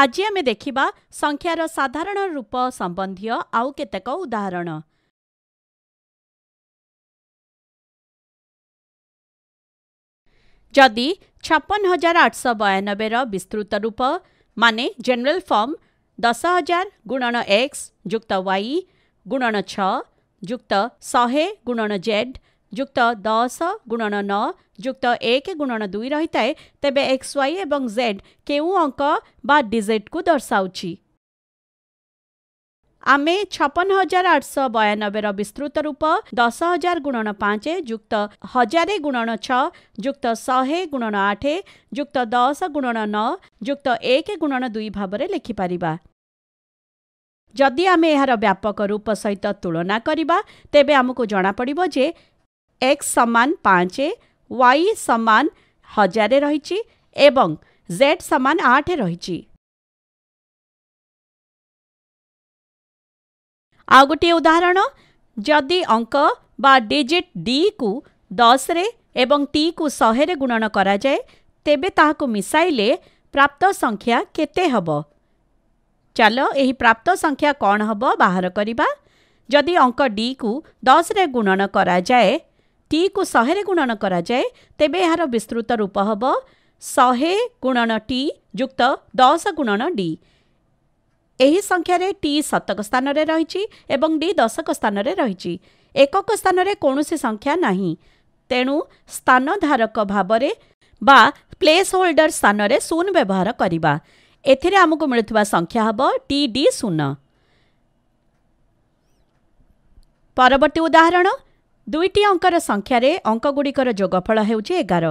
आज आम देखा संख्यार साधारण रूप सम्बन्धी आउ के उदाहरण जदि छपन हजार आठश बयानबे विस्तृत रूप मान जनरल फर्म दस हजार गुणन एक्स जुक्त वाई गुणन छुक्त शहे गुणन जेड যুক্ত দশ গুণন ন যুক্ত এক গুণন দুই রয়ে তেবে এক্স ওয়াই এবং জেড কেউ অঙ্ক বা ডিজিটকু দর্শাউছি ଆମେ ଛପନ ହଜାର ଆଠଶହ ବୟାନବେର ବିସ୍ତୃତ ରୂପ ଦଶ ହଜାର ଗୁଣନ ପାଞ୍ଚ ଯୁକ୍ତ ହଜାରେ ଗୁଣନ ଛଅ ଯୁକ୍ତ ଶହେ ଗୁଣନ ଆଠ ଯୁକ୍ତ ଦଶ ଗୁଣନ ନଅ ଯୁକ୍ତ ଏକ ଗୁଣନ ଦୁଇ ଭାବରେ ଲେଖିପାରିବା ଯଦି ଆମେ ଏହାର ବ୍ୟାପକ ରୂପ ସହିତ ତୁଳନା କରିବା ତେବେ ଆମକୁ ଜଣାପଡ଼ିବ ଯେ એક્સ સમાન પાંચે વાય સમાન હજારે ରହିଛି ଏବଂ ଜେଡ୍ ସମାନ ଆଠ ରହିଛି ଆଉ ଗୋଟିଏ ଉଦାହରଣ ଯଦି ଅଙ୍କ ବା ଡିଜିଟ୍ ଡିକୁ ଦଶରେ ଏବଂ ଟିକୁ ଶହେରେ ଗୁଣନ କରାଯାଏ ତେବେ ତାହାକୁ ମିଶାଇଲେ ପ୍ରାପ୍ତ ସଂଖ୍ୟା କେତେ ହେବ ଚାଲ ଏହି ପ୍ରାପ୍ତ ସଂଖ୍ୟା କ'ଣ ହେବ ବାହାର କରିବା ଯଦି ଅଙ୍କ ଡିକୁ ଦଶରେ ଗୁଣନ କରାଯାଏ ଟିକୁ ଶହେରେ ଗୁଣନ କରାଯାଏ ତେବେ ଏହାର ବିସ୍ତୃତ ରୂପ ହେବ ଶହେ ଗୁଣନ ଟି ଯୁକ୍ତ ଦଶ ଗୁଣନ ଡି ଏହି ସଂଖ୍ୟାରେ ଟି ଶତକ ସ୍ଥାନରେ ରହିଛି ଏବଂ ଡି ଦଶକ ସ୍ଥାନରେ ରହିଛି ଏକକ ସ୍ଥାନରେ କୌଣସି ସଂଖ୍ୟା ନାହିଁ ତେଣୁ ସ୍ଥାନଧାରକ ଭାବରେ ବା ପ୍ଲେସ୍ ହୋଲ୍ଡର ସ୍ଥାନରେ ଶୂନ ବ୍ୟବହାର କରିବା ଏଥିରେ ଆମକୁ ମିଳୁଥିବା ସଂଖ୍ୟା ହେବ ଟି ଡି ଶୂନ ପରବର୍ତ୍ତୀ ଉଦାହରଣ ଦୁଇଟି ଅଙ୍କର ସଂଖ୍ୟାରେ ଅଙ୍କଗୁଡ଼ିକର ଯୋଗଫଳ ହେଉଛି ଏଗାର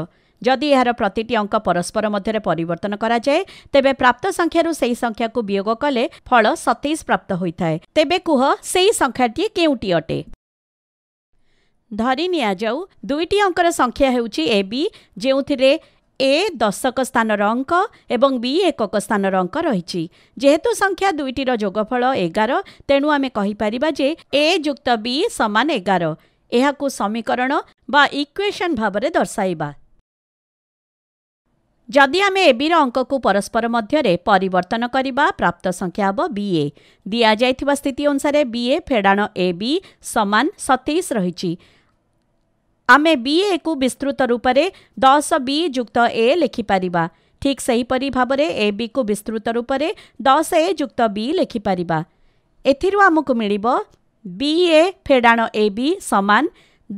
ଯଦି ଏହାର ପ୍ରତିଟି ଅଙ୍କ ପରସ୍ପର ମଧ୍ୟରେ ପରିବର୍ତ୍ତନ କରାଯାଏ ତେବେ ପ୍ରାପ୍ତ ସଂଖ୍ୟାରୁ ସେହି ସଂଖ୍ୟାକୁ ବିୟୋଗ କଲେ ଫଳ ସତେଇଶ ପ୍ରାପ୍ତ ହୋଇଥାଏ ତେବେ କୁହ ସେହି ସଂଖ୍ୟାଟି କେଉଁଟି ଅଟେ ଧରି ନିଆଯାଉ ଦୁଇଟି ଅଙ୍କର ସଂଖ୍ୟା ହେଉଛି ଏ ବି ଯେଉଁଥିରେ ଏ ଦଶକ ସ୍ଥାନର ଅଙ୍କ ଏବଂ ବି ଏକକ ସ୍ଥାନର ଅଙ୍କ ରହିଛି ଯେହେତୁ ସଂଖ୍ୟା ଦୁଇଟିର ଯୋଗଫଳ ଏଗାର ତେଣୁ ଆମେ କହିପାରିବା ଯେ ଏ ଯୁକ୍ତ ବି ସମାନ ଏଗାର ଏହାକୁ ସମୀକରଣ ବା ଇକ୍ୱେସନ୍ ଭାବରେ ଦର୍ଶାଇବା ଯଦି ଆମେ ଏବିର ଅଙ୍କକୁ ପରସ୍ପର ମଧ୍ୟରେ ପରିବର୍ତ୍ତନ କରିବା ପ୍ରାପ୍ତ ସଂଖ୍ୟା ହେବ ବିଏ ଦିଆଯାଇଥିବା ସ୍ଥିତି ଅନୁସାରେ ବିଏ ଫେଡ଼ାଣ ଏ ବି ସମାନ ସତେଇଶ ରହିଛି ଆମେ ବିଏକୁ ବିସ୍ତୃତ ରୂପରେ ଦଶ ବି ଯୁକ୍ତ ଏ ଲେଖିପାରିବା ଠିକ୍ ସେହିପରି ଭାବରେ ଏ ବିକୁ ବିସ୍ତୃତ ରୂପରେ ଦଶ ଏ ଯୁକ୍ତ ବି ଲେଖିପାରିବା ଏଥିରୁ ଆମକୁ ମିଳିବ बी ए फेडाण ए बी समान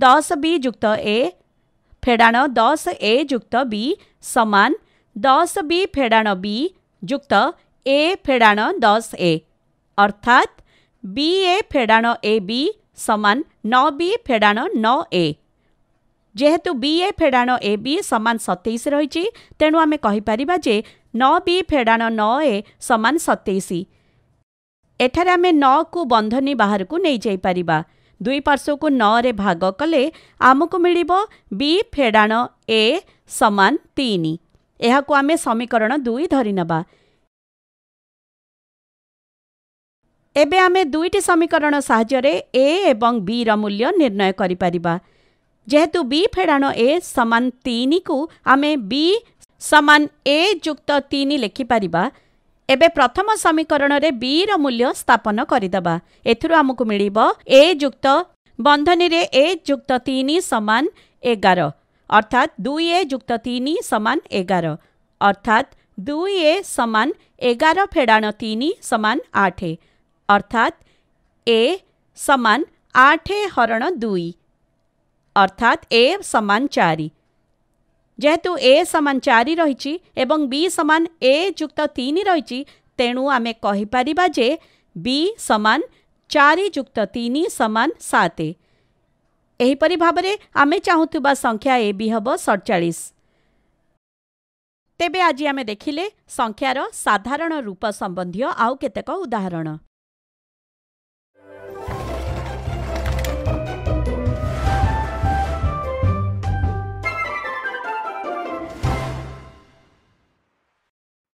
दस बी जुक्त ए फेडाण दस ए जुक्त बी समान दस बी फेडाण बी जुक्त ए फेडाण दस ए अर्थात बी ए फेडाण ए बी समान न बी फेडाण न ए जेहेतु बी ए फेडाण ए बी ସମାନ सतैश रही तेणु आम କହିପାରିବା जे न बी फेडाण न ए ସମାନ सतैश ଏଠାରେ ଆମେ ନଅକୁ ବନ୍ଧନୀ ବାହାରକୁ ନେଇଯାଇପାରିବା ଦୁଇ ପାର୍ଶ୍ୱକୁ ନଅରେ ଭାଗ କଲେ ଆମକୁ ମିଳିବ ବି ଫେଡ଼ାଣ ଏ ସମାନ ତିନି ଏହାକୁ ଆମେ ସମୀକରଣ ଦୁଇ ଧରିନେବା ଏବେ ଆମେ ଦୁଇଟି ସମୀକରଣ ସାହାଯ୍ୟରେ ଏ ଏବଂ ବି'ର ମୂଲ୍ୟ ନିର୍ଣ୍ଣୟ କରିପାରିବା ଯେହେତୁ ବି ଫେଡ଼ାଣ ଏ ସମାନ ତିନିକୁ ଆମେ ବି ସମାନ ଏ ଯୁକ୍ତ ତିନି ଲେଖିପାରିବା ए प्रथम समीकरण वि र मूल्य स्थापन गरिदेवा एमक मियो एुक्त बन्धन र एुक्त तिन समान एघार अर्थात् दुई एुक्त तिन समान एघार अर्थात् दुई ए समान एघार फेडाण तिन समान आठ ए समान आठ हरण ए समान ଯେହେତୁ ଏ ସମାନ ଚାରି ରହିଛି ଏବଂ ବି ସମାନ ଏ ଯୁକ୍ତ ତିନି ରହିଛି ତେଣୁ ଆମେ କହିପାରିବା ଯେ ବି ସମାନ ଚାରି ଯୁକ୍ତ ତିନି ସମାନ ସାତ ଏହିପରି ଭାବରେ ଆମେ ଚାହୁଁଥିବା ସଂଖ୍ୟା ଏ ବି ହେବ ସଡ଼ଚାଳିଶ ତେବେ ଆଜି ଆମେ ଦେଖିଲେ ସଂଖ୍ୟାର ସାଧାରଣ ରୂପ ସମ୍ବନ୍ଧୀୟ ଆଉ କେତେକ ଉଦାହରଣ